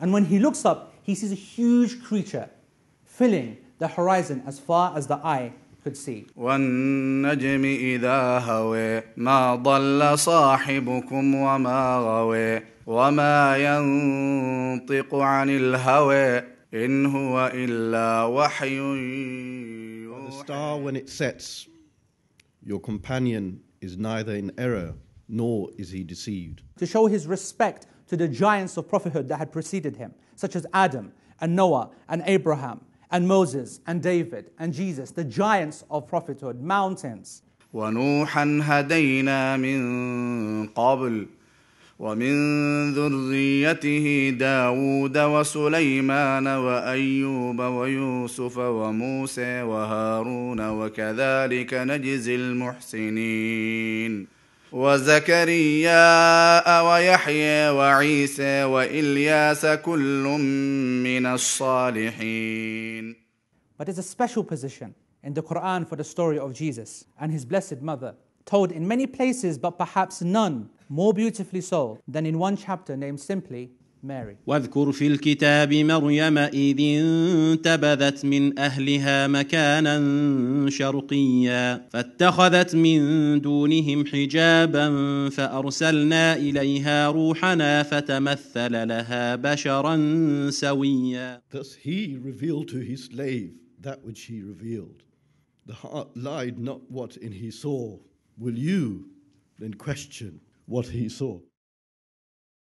And when he looks up, he sees a huge creature filling the horizon as far as the eye could see. The star when it sets, your companion is neither in error nor is he deceived. To show his respect to the giants of prophethood that had preceded him, such as Adam and Noah and Abraham and Moses and David and Jesus, the giants of prophethood, mountains. ونوحا هدينا من قبل ومن ذريته داود وسليمان وأيوب ويوسف وموسى وهارون وكذلك نجزي المحسنين وزكريا ويحيى وعيسى وإلياس كل من الصالحين But it's a special position in the Quran for the story of Jesus and his blessed mother, told in many places but perhaps none more beautifully so than in one chapter named simply واذكر في الكتاب مريم اذ انتبذت من اهلها مكانا شرقيا فاتخذت من دونهم حجابا فارسلنا اليها روحنا فتمثل لها بشرا سويا Thus he revealed to his slave that which he revealed. The heart lied not what in he saw. Will you then question what he saw?